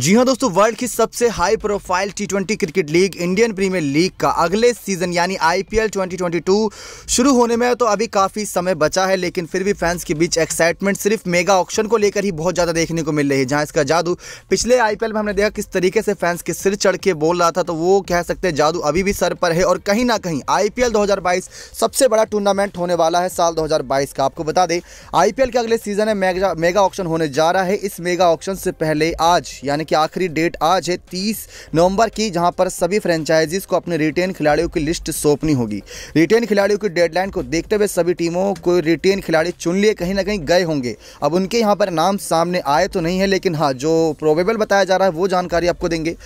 जी हाँ दोस्तों वर्ल्ड की सबसे high profile T twenty cricket league Indian Premier League का अगले सीजन यानी आईपीएल 2022 शुरू होने में तो अभी काफ़ी समय बचा है लेकिन फिर भी फैंस के बीच एक्साइटमेंट सिर्फ मेगा ऑक्शन को लेकर ही बहुत ज़्यादा देखने को मिल रही है जहाँ इसका जादू पिछले आईपीएल में हमने देखा किस तरीके से फैंस के सिर चढ़ के बोल रहा था तो वो कह सकते हैं जादू अभी भी सर पर है और कहीं ना कहीं आई पी सबसे बड़ा टूर्नामेंट होने वाला है साल दो का आपको बता दें आई के अगले सीजन में मेगा ऑक्शन होने जा रहा है इस मेगा ऑक्शन से पहले आज यानी यानी कि आखिरी डेट आज है तीस नवंबर की जहां पर सभी फ्रेंचाइजीज को अपने रिटेन खिलाड़ियों की लिस्ट सौंपनी होगी रिटेन खिलाड़ियों की डेडलाइन को देखते हुए सभी टीमों को रिटेन खिलाड़ी चुन लिए कहीं ना कहीं गए होंगे अब उनके यहाँ पर नाम सामने आए तो नहीं है लेकिन हाँ जो प्रोबेबल बताया जा रहा है वो जानकारी आपको देंगे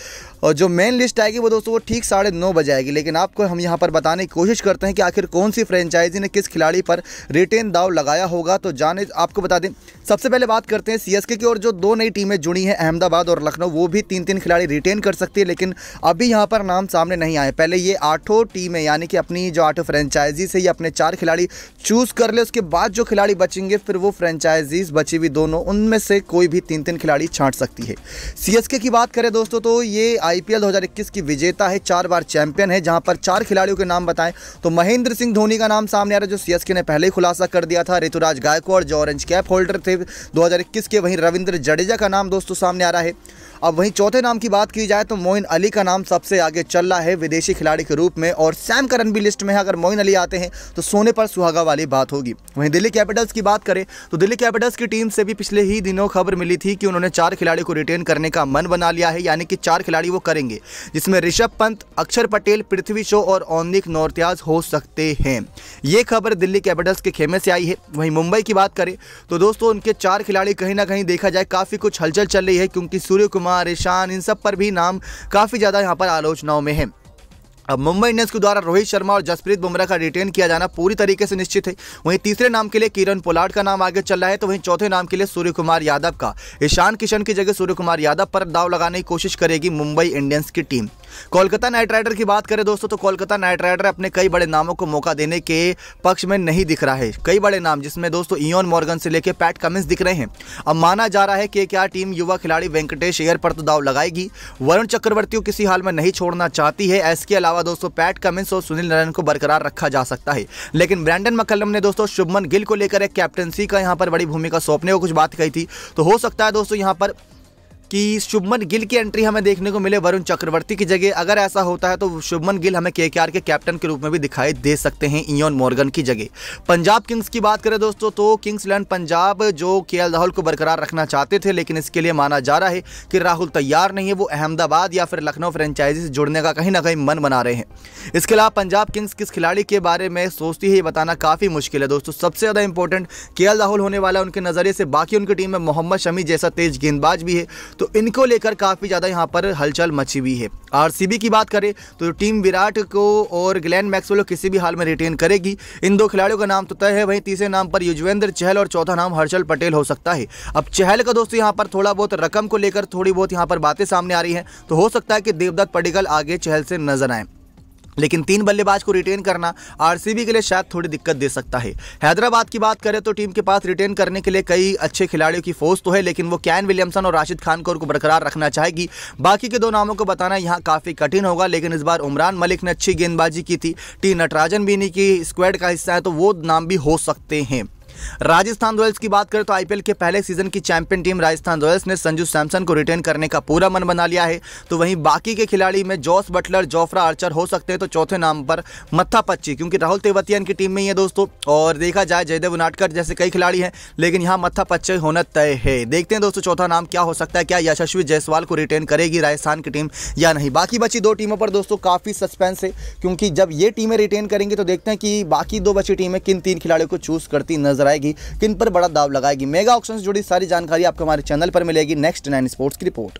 और जो मेन लिस्ट आएगी वो दोस्तों वो ठीक साढ़े नौ बजे आएगी लेकिन आपको हम यहाँ पर बताने की कोशिश करते हैं कि आखिर कौन सी फ्रेंचाइजी ने किस खिलाड़ी पर रिटेन दाव लगाया होगा तो जाने आपको बता दें सबसे पहले बात करते हैं सीएसके की और जो दो नई टीमें जुड़ी हैं अहमदाबाद और लखनऊ वो भी तीन तीन खिलाड़ी रिटेन कर सकती है लेकिन अभी यहाँ पर नाम सामने नहीं आए पहले ये आठों टीमें यानी कि अपनी जो आठों फ्रेंचाइजीज है ये अपने चार खिलाड़ी चूज़ कर ले उसके बाद जो खिलाड़ी बचेंगे फिर वो फ्रेंचाइजीज बची हुई दोनों उनमें से कोई भी तीन तीन खिलाड़ी छांट सकती है सी की बात करें दोस्तों तो ये आई पी की विजेता है चार बार चैंपियन है जहाँ पर चार खिलाड़ियों के नाम बताएं तो महेंद्र सिंह धोनी का नाम सामने आ रहा है जो सी ने पहले ही खुलासा कर दिया था ऋतुराज गायकवाड़ जो ऑरेंज कैप होल्डर थे 2021 के वहीं रविंद्र जडेजा का नाम दोस्तों सामने आ रहा है अब वहीं चौथे नाम की बात की जाए तो मोइन अली का नाम सबसे आगे चल रहा है विदेशी खिलाड़ी के रूप में और सैम करन भी लिस्ट में है अगर मोइन अली आते हैं तो सोने पर सुहागा वाली बात होगी वहीं दिल्ली कैपिटल्स की बात करें तो दिल्ली कैपिटल्स की टीम से भी पिछले ही दिनों खबर मिली थी कि उन्होंने चार खिलाड़ी को रिटेन करने का मन बना लिया है यानी कि चार खिलाड़ी वो करेंगे जिसमें ऋषभ पंत अक्षर पटेल पृथ्वी शो और औनिक नौरत्याज हो सकते हैं ये खबर दिल्ली कैपिटल्स के खेमे से आई है वहीं मुंबई की बात करें तो दोस्तों उनके चार खिलाड़ी कहीं ना कहीं देखा जाए काफ़ी कुछ हलचल चल रही है क्योंकि सूर्य कुमार ईशान इन सब पर भी नाम काफ़ी ज़्यादा यहाँ पर आलोचनाओं में है अब मुंबई इंडियंस के द्वारा रोहित शर्मा और जसप्रीत बुमराह का रिटेन किया जाना पूरी तरीके से निश्चित है वहीं तीसरे नाम के लिए किरण पोलार्ड का नाम आगे चल रहा है तो वहीं चौथे नाम के लिए सूर्य कुमार यादव का ईशान किशन की जगह सूर्य कुमार यादव पर दाव लगाने की कोशिश करेगी मुंबई इंडियंस की टीम कोलकाता नाइट राइडर की बात करें दोस्तों तो कोलकाता नाइट राइडर अपने कई बड़े नामों को मौका देने के पक्ष में नहीं दिख रहा है कई बड़े नाम जिसमें दोस्तों इयोन मॉर्गन से लेकर पैट कमिंस दिख रहे हैं अब माना जा रहा है कि क्या टीम युवा खिलाड़ी वेंकटेश एयर पर तो दाव लगाएगी वरुण चक्रवर्ती को किसी हाल में नहीं छोड़ना चाहती है इसके अलावा अलावा दोस्तों पैट कमिंस और सुनील नारायण को बरकरार रखा जा सकता है लेकिन ब्रैंडन मकलम ने दोस्तों शुभमन गिल को लेकर एक कैप्टनसी का यहाँ पर बड़ी भूमिका सौंपने को कुछ बात कही थी तो हो सकता है दोस्तों यहाँ पर कि शुभमन गिल की एंट्री हमें देखने को मिले वरुण चक्रवर्ती की जगह अगर ऐसा होता है तो शुभमन गिल हमें के के कैप्टन के रूप में भी दिखाई दे सकते हैं इयोन मॉर्गन की जगह पंजाब किंग्स की बात करें दोस्तों तो किंग्स इलेवन पंजाब जो के राहुल को बरकरार रखना चाहते थे लेकिन इसके लिए माना जा रहा है कि राहुल तैयार नहीं है वो अहमदाबाद या फिर लखनऊ फ्रेंचाइजी से जुड़ने का कहीं ना कहीं मन बना रहे हैं इसके अलावा पंजाब किंग्स किस खिलाड़ी के बारे में सोचती है ये बताना काफ़ी मुश्किल है दोस्तों सबसे ज़्यादा इंपॉर्टेंट के राहुल होने वाला है उनके नज़रिए से बाकी उनकी टीम में मोहम्मद शमी जैसा तेज गेंदबाज भी है तो इनको लेकर काफ़ी ज़्यादा यहाँ पर हलचल मची हुई है आरसीबी की बात करें तो टीम विराट को और ग्लैन मैक्सवेल को किसी भी हाल में रिटेन करेगी इन दो खिलाड़ियों का नाम तो तय है वहीं तीसरे नाम पर युजवेंद्र चहल और चौथा नाम हर्षल पटेल हो सकता है अब चहल का दोस्तों यहाँ पर थोड़ा बहुत रकम को लेकर थोड़ी बहुत यहाँ पर बातें सामने आ रही हैं तो हो सकता है कि देवदत्त पडिगल आगे चहल से नजर आएँ लेकिन तीन बल्लेबाज को रिटेन करना आरसीबी के लिए शायद थोड़ी दिक्कत दे सकता है हैदराबाद की बात करें तो टीम के पास रिटेन करने के लिए कई अच्छे खिलाड़ियों की फोर्स तो है लेकिन वो कैन विलियमसन और राशिद खान को बरकरार रखना चाहेगी बाकी के दो नामों को बताना यहाँ काफ़ी कठिन होगा लेकिन इस बार उमरान मलिक ने अच्छी गेंदबाजी की थी टी नटराजन भी इन्हीं की स्क्वाड का हिस्सा है तो वो नाम भी हो सकते हैं राजस्थान रॉयल्स की बात करें तो आईपीएल के पहले सीजन की चैंपियन टीम राजस्थान रॉयल्स ने संजू सैमसन को रिटेन करने का पूरा मन बना लिया है तो वहीं बाकी के खिलाड़ी में जॉस बटलर जोफ्रा आर्चर हो सकते हैं तो चौथे नाम पर मत्था पच्ची क्योंकि राहुल तेवतिया इनकी टीम में ही है दोस्तों और देखा जाए जयदेव उनाटकर जैसे कई खिलाड़ी हैं लेकिन यहाँ मत्था पच्चे होना तय है देखते हैं दोस्तों चौथा नाम क्या हो सकता है क्या यशस्वी जयसवाल को रिटेन करेगी राजस्थान की टीम या नहीं बाकी बची दो टीमों पर दोस्तों काफ़ी सस्पेंस है क्योंकि जब ये टीमें रिटेन करेंगी तो देखते हैं कि बाकी दो बची टीमें किन तीन खिलाड़ियों को चूज़ करती नजर कराएगी किन पर बड़ा दाव लगाएगी मेगा ऑक्शन से जुड़ी सारी जानकारी आपको हमारे चैनल पर मिलेगी नेक्स्ट नाइन स्पोर्ट्स की रिपोर्ट